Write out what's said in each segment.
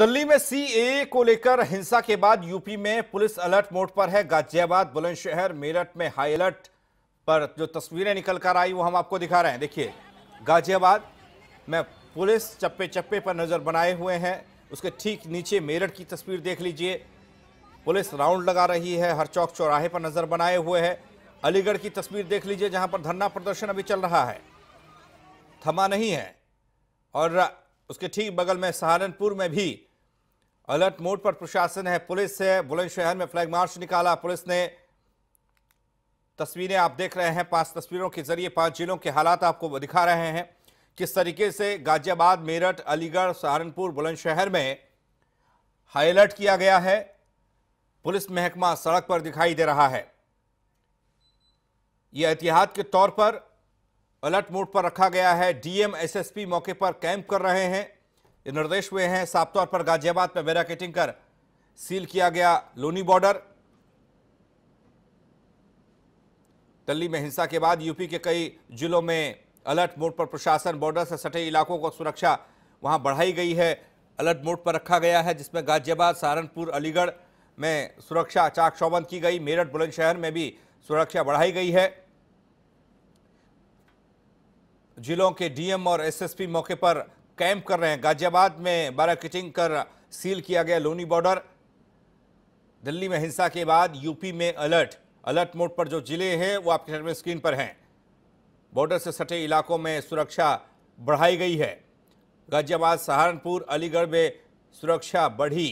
दिल्ली में ए को लेकर हिंसा के बाद यूपी में पुलिस अलर्ट मोड पर है गाजियाबाद बुलंदशहर मेरठ में हाई अलर्ट पर जो तस्वीरें निकल कर आई वो हम आपको दिखा रहे हैं देखिए गाजियाबाद में पुलिस चप्पे चप्पे पर नज़र बनाए हुए हैं उसके ठीक नीचे मेरठ की तस्वीर देख लीजिए पुलिस राउंड लगा रही है हर चौक चौराहे पर नज़र बनाए हुए है अलीगढ़ की तस्वीर देख लीजिए जहाँ पर धरना प्रदर्शन अभी चल रहा है थमा नहीं है और उसके ठीक बगल में सहारनपुर में भी अलर्ट मोड पर प्रशासन है पुलिस है बुलंदशहर में फ्लैग मार्च निकाला पुलिस ने तस्वीरें आप देख रहे हैं पांच तस्वीरों के जरिए पांच जिलों के हालात आपको दिखा रहे हैं किस तरीके से गाजियाबाद मेरठ अलीगढ़ सहारनपुर बुलंदशहर में हाई अलर्ट किया गया है पुलिस महकमा सड़क पर दिखाई दे रहा है यह एहतियात के तौर पर अलर्ट मोड पर रखा गया है डीएम एसएसपी मौके पर कैंप कर रहे हैं ये निर्देश हुए हैं साफ तौर पर गाजियाबाद में बैराकेटिंग कर सील किया गया लोनी बॉर्डर दिल्ली में हिंसा के बाद यूपी के कई जिलों में अलर्ट मोड पर प्रशासन बॉर्डर से सटे इलाकों को सुरक्षा वहां बढ़ाई गई है अलर्ट मोड पर रखा गया है जिसमें गाजियाबाद सहारनपुर अलीगढ़ में सुरक्षा चाक चौबंद की गई मेरठ बुलंदशहर में भी सुरक्षा बढ़ाई गई है जिलों के डीएम और एसएसपी मौके पर कैंप कर रहे हैं गाजियाबाद में बाराकिटिंग कर सील किया गया लोनी बॉर्डर दिल्ली में हिंसा के बाद यूपी में अलर्ट अलर्ट मोड पर जो जिले हैं वो आपके सामने स्क्रीन पर हैं बॉर्डर से सटे इलाकों में सुरक्षा बढ़ाई गई है गाजियाबाद सहारनपुर अलीगढ़ में सुरक्षा बढ़ी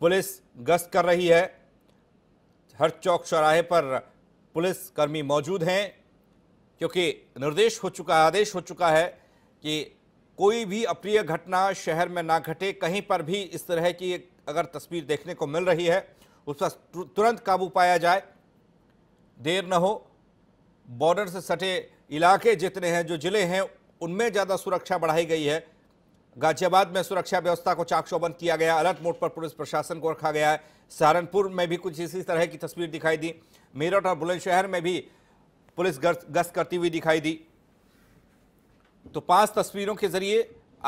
पुलिस गश्त कर रही है हर चौक चौराहे पर पुलिस कर्मी मौजूद हैं क्योंकि निर्देश हो चुका है आदेश हो चुका है कि कोई भी अप्रिय घटना शहर में ना घटे कहीं पर भी इस तरह की अगर तस्वीर देखने को मिल रही है उस पर तुरंत काबू पाया जाए देर न हो बॉर्डर से सटे इलाके जितने हैं जो ज़िले हैं उनमें ज़्यादा सुरक्षा बढ़ाई गई है गाजियाबाद में सुरक्षा व्यवस्था को चाक चौबंद किया गया अलर्ट मोड पर पुलिस प्रशासन को रखा गया है सहारनपुर में भी कुछ इसी तरह की तस्वीर दिखाई दी मेरठ और बुलंदशहर में भी पुलिस गश्त करती हुई दिखाई दी तो पांच तस्वीरों के जरिए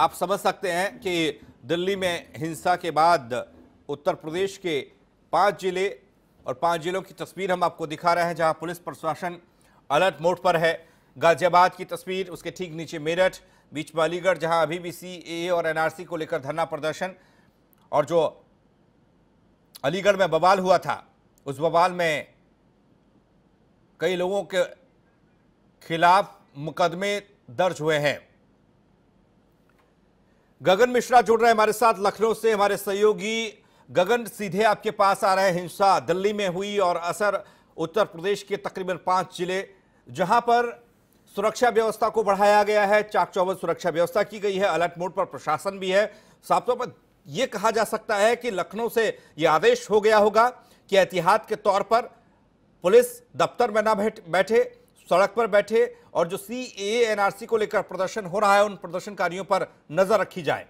आप समझ सकते हैं कि दिल्ली में हिंसा के बाद उत्तर प्रदेश के पांच जिले और पांच जिलों की तस्वीर हम आपको दिखा रहे हैं जहां पुलिस प्रशासन अलर्ट मोड पर है गाजियाबाद की तस्वीर उसके ठीक नीचे मेरठ बीच में अलीगढ़ जहां अभी भी सी ए और एनआरसी को लेकर धरना प्रदर्शन और जो अलीगढ़ में बवाल हुआ था उस बवाल में कई लोगों के खिलाफ मुकदमे दर्ज हुए हैं गगन मिश्रा जुड़ रहे हैं हमारे साथ लखनऊ से हमारे सहयोगी गगन सीधे आपके पास आ रहे हैं हिंसा दिल्ली में हुई और असर उत्तर प्रदेश के तकरीबन पांच जिले जहां पर सुरक्षा व्यवस्था को बढ़ाया गया है चाक चौबंद सुरक्षा व्यवस्था की गई है अलर्ट मोड पर प्रशासन भी है साफ तौर पर यह कहा जा सकता है कि लखनऊ से यह आदेश हो गया होगा कि एहतियात के तौर पर पुलिस दफ्तर में ना बैठे सड़क पर बैठे और जो सी ए एनआरसी को लेकर प्रदर्शन हो रहा है उन प्रदर्शनकारियों पर नजर रखी जाए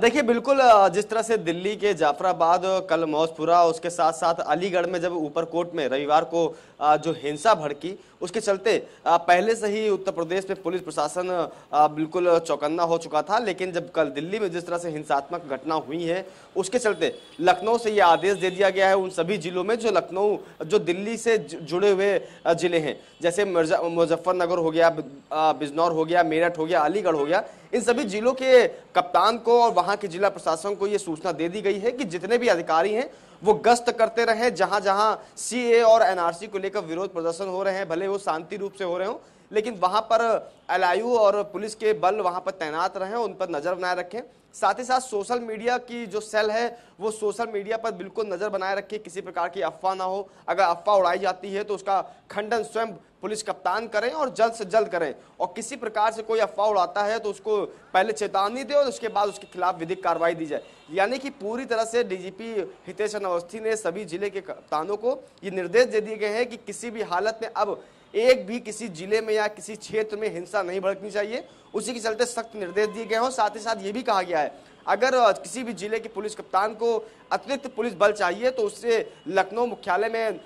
देखिए बिल्कुल जिस तरह से दिल्ली के जाफराबाद कल मौजपुरा उसके साथ साथ अलीगढ़ में जब ऊपर कोर्ट में रविवार को जो हिंसा भड़की उसके चलते पहले से ही उत्तर प्रदेश में पुलिस प्रशासन बिल्कुल चौकन्ना हो चुका था लेकिन जब कल दिल्ली में जिस तरह से हिंसात्मक घटना हुई है उसके चलते लखनऊ से ये आदेश दे दिया गया है उन सभी जिलों में जो लखनऊ जो दिल्ली से जुड़े हुए जिले हैं जैसे मुजफ्फरनगर हो गया बिजनौर हो गया मेरठ हो गया अलीगढ़ हो गया इन सभी जिलों के कप्तान को और वहां के जिला प्रशासन को यह सूचना दे दी गई है कि जितने भी अधिकारी हैं वो गश्त करते रहे जहां जहां सीए और एनआरसी को लेकर विरोध प्रदर्शन हो रहे हैं भले वो शांति रूप से हो रहे हो लेकिन वहां पर एल और पुलिस के बल वहां पर तैनात रहे उन पर नज़र बनाए रखें साथ ही साथ सोशल मीडिया की जो सेल है वो सोशल मीडिया पर बिल्कुल नज़र बनाए रखे किसी प्रकार की अफवाह ना हो अगर अफवाह उड़ाई जाती है तो उसका खंडन स्वयं पुलिस कप्तान करें और जल्द से जल्द करें और किसी प्रकार से कोई अफवाह उड़ाता है तो उसको पहले चेतावनी दे और उसके बाद उसके खिलाफ विधिक कार्रवाई दी जाए यानी कि पूरी तरह से डीजीपी हितेश अवस्थी ने सभी जिले के कप्तानों को ये निर्देश दे दिए गए हैं कि किसी भी हालत में अब एक भी किसी जिले में या किसी क्षेत्र में हिंसा नहीं भड़कनी चाहिए उसी के चलते सख्त निर्देश दिए गए हों साथ ही साथ ये भी कहा गया है अगर किसी भी जिले के पुलिस कप्तान को अतिरिक्त पुलिस बल चाहिए तो उससे लखनऊ मुख्यालय में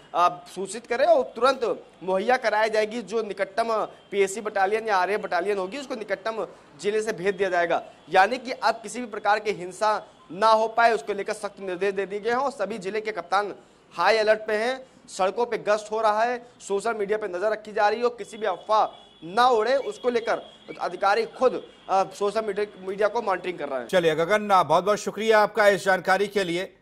सूचित करें और तुरंत मुहैया कराई जाएगी जो निकटतम पीएसी बटालियन या आर बटालियन होगी उसको निकटतम जिले से भेज दिया जाएगा यानी कि अब किसी भी प्रकार की हिंसा ना हो पाए उसको लेकर सख्त निर्देश दे दिए गए हैं और सभी जिले के कप्तान हाई अलर्ट पे हैं सड़कों पे गश्त हो रहा है सोशल मीडिया पे नज़र रखी जा रही है और किसी भी अफवाह ना उड़े उसको लेकर अधिकारी खुद सोशल मीडिया को मॉनिटरिंग कर रहे हैं चलिए गगन बहुत बहुत शुक्रिया आपका इस जानकारी के लिए